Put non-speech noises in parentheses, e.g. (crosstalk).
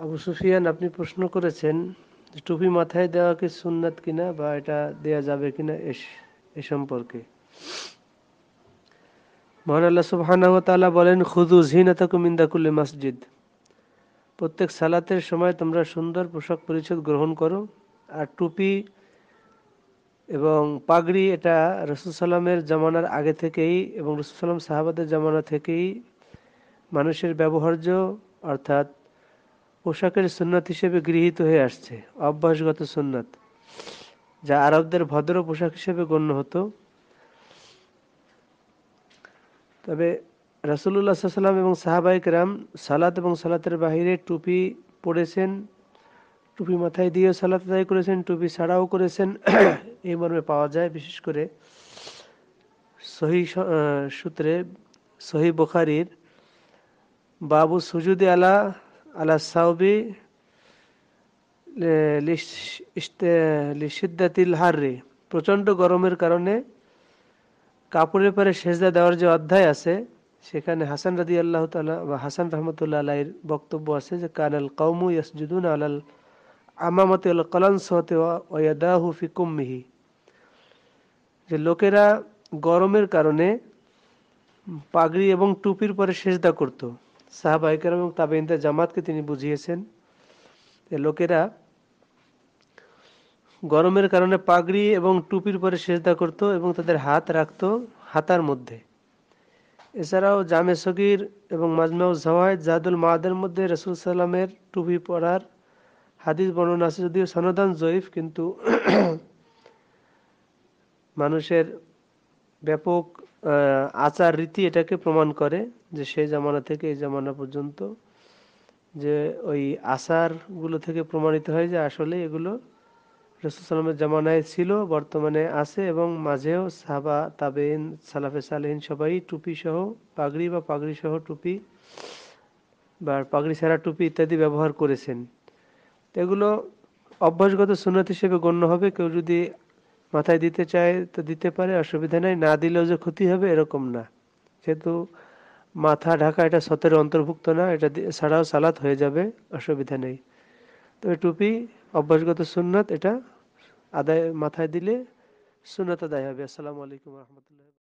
আবু সুফিয়ান আপনি প্রশ্ন করেছেন টুপি মাথায় দেওয়া কি সুন্নাত কিনা বা এটা দেয়া যাবে কিনা এ সম্পর্কে বলেন খুদু প্রত্যেক সালাতের সময় তোমরা সুন্দর পোশাক পরিচ্ছদ গ্রহণ করো আর টুপি এবং পাগড়ি এটা রসুল জামানার আগে থেকেই এবং রসুল সাহাবাদের জামানা থেকেই মানুষের ব্যবহার্য অর্থাৎ পোশাকের সুন্নত হিসেবে গৃহীত হয়ে আসছে অভ্যাসগত সুন্নত যা আরবদের ভদ্র পোশাক হিসেবে গণ্য হতো তবে রাসুল্লাহ সাল্লাম এবং সাহাবাইক রাম সালাত এবং সালাতের বাহিরে টুপি পরেছেন টুপি মাথায় দিয়ে সালাত আদায় করেছেন টুপি ছাড়াও করেছেন (coughs) এই মর্মে পাওয়া যায় বিশেষ করে সহি সূত্রে সহি বোখারির বাবু সুজুদে আলা আলাসাউবি الثوب লিসিদ্দাতিল প্রচণ্ড গরমের কারণে কাপড়ের পরে সেজদা দেওয়ার যে অধ্যায় আছে সেখানে হাসান রাজি আল্লাহ তালা বা হাসান রহমতুল্লাহ আলাইয়ের বক্তব্য আছে যে কানাল কৌমু ইয়াসজুদুন আলাল আমামতে কলানসহতে ওয়াদাহু ফি কুম্মিহি যে লোকেরা গরমের কারণে পাগড়ি এবং টুপির পরে সেজদা করতো সাহাবা এবং তাবেইনদের জামাতকে তিনি বুঝিয়েছেন লোকেরা গরমের কারণে পাগড়ি এবং টুপির পরে সেজদা করত এবং তাদের হাত রাখত হাতার মধ্যে এছাড়াও জামে সগির এবং মাজমাউ জাহায় জাদুল মাহাদের মধ্যে রসুল সাল্লামের টুপি পরার হাদিস বর্ণনা আছে যদিও সনদান জয়ীফ কিন্তু মানুষের ব্যাপক আচার রীতি এটাকে প্রমাণ করে যে সেই জামানা থেকে এই জামানা পর্যন্ত যে ওই আচারগুলো থেকে প্রমাণিত হয় যে আসলে এগুলো রসুলামের জামানায় ছিল বর্তমানে আছে এবং মাঝেও সাহাবা তাবেন সালাফে সালেহিন সবাই টুপি সহ পাগড়ি বা পাগড়ি সহ টুপি বা পাগড়ি ছাড়া টুপি ইত্যাদি ব্যবহার করেছেন এগুলো অভ্যাসগত সুনত হিসেবে গণ্য হবে কেউ যদি মাথায় দিতে চায় তো দিতে পারে অসুবিধা নেই না দিলেও যে ক্ষতি হবে এরকম না যেহেতু মাথা ঢাকা এটা সতের অন্তর্ভুক্ত না এটা ছাড়াও সালাত হয়ে যাবে অসুবিধা নেই তবে টুপি অভ্যাসগত সুন্নাত এটা আদায় মাথায় দিলে সুন্নাত আদায় হবে আসসালামু আলাইকুম রহমতুল্লাহ